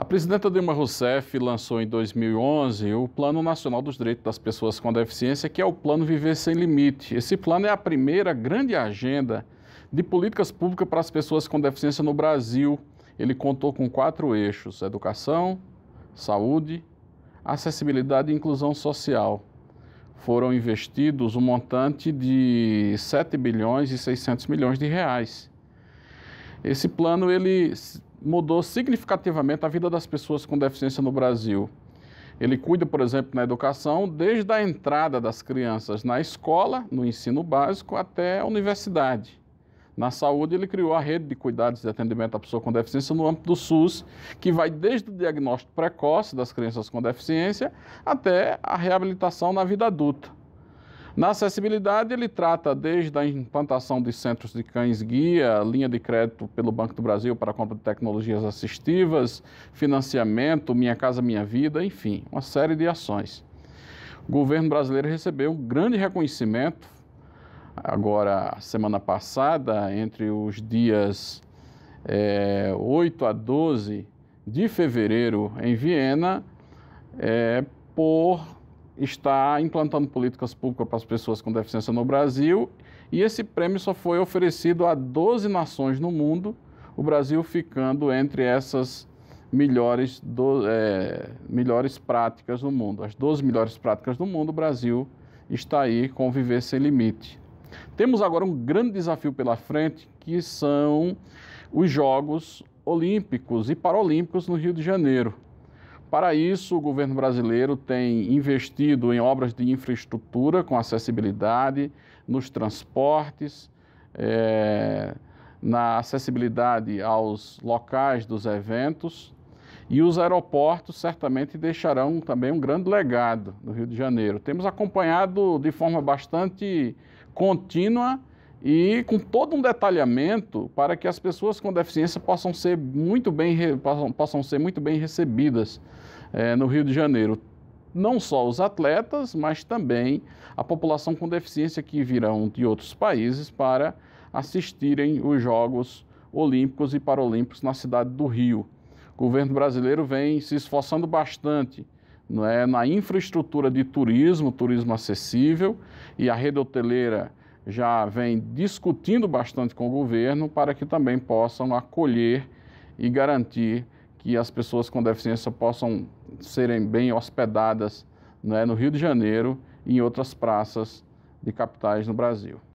A presidenta Dilma Rousseff lançou em 2011 o Plano Nacional dos Direitos das Pessoas com Deficiência, que é o Plano Viver Sem Limite. Esse plano é a primeira grande agenda de políticas públicas para as pessoas com deficiência no Brasil. Ele contou com quatro eixos: educação, saúde, acessibilidade e inclusão social. Foram investidos um montante de 7 bilhões e 600 milhões de reais. Esse plano ele mudou significativamente a vida das pessoas com deficiência no Brasil. Ele cuida, por exemplo, na educação, desde a entrada das crianças na escola, no ensino básico, até a universidade. Na saúde, ele criou a rede de cuidados de atendimento à pessoa com deficiência no âmbito do SUS, que vai desde o diagnóstico precoce das crianças com deficiência até a reabilitação na vida adulta. Na acessibilidade, ele trata desde a implantação dos centros de cães-guia, linha de crédito pelo Banco do Brasil para a compra de tecnologias assistivas, financiamento, Minha Casa Minha Vida, enfim, uma série de ações. O governo brasileiro recebeu um grande reconhecimento, agora, semana passada, entre os dias é, eh, 8 a 12 de fevereiro, em Viena, é, por está implantando políticas públicas para as pessoas com deficiência no Brasil. E esse prêmio só foi oferecido a 12 nações no mundo, o Brasil ficando entre essas melhores, do, é, melhores práticas do mundo. As 12 melhores práticas do mundo, o Brasil está aí com Viver Sem Limite. Temos agora um grande desafio pela frente, que são os Jogos Olímpicos e Paralímpicos no Rio de Janeiro. Para isso, o governo brasileiro tem investido em obras de infraestrutura com acessibilidade, nos transportes, é, na acessibilidade aos locais dos eventos. E os aeroportos certamente deixarão também um grande legado no Rio de Janeiro. Temos acompanhado de forma bastante contínua e com todo um detalhamento para que as pessoas com deficiência possam ser muito bem, possam, possam ser muito bem recebidas é, no Rio de Janeiro. Não só os atletas, mas também a população com deficiência que virão de outros países para assistirem os Jogos Olímpicos e Paralímpicos na cidade do Rio. O governo brasileiro vem se esforçando bastante é, na infraestrutura de turismo, turismo acessível, e a rede hoteleira já vem discutindo bastante com o governo para que também possam acolher e garantir que as pessoas com deficiência possam serem bem hospedadas né, no Rio de Janeiro e em outras praças de capitais no Brasil.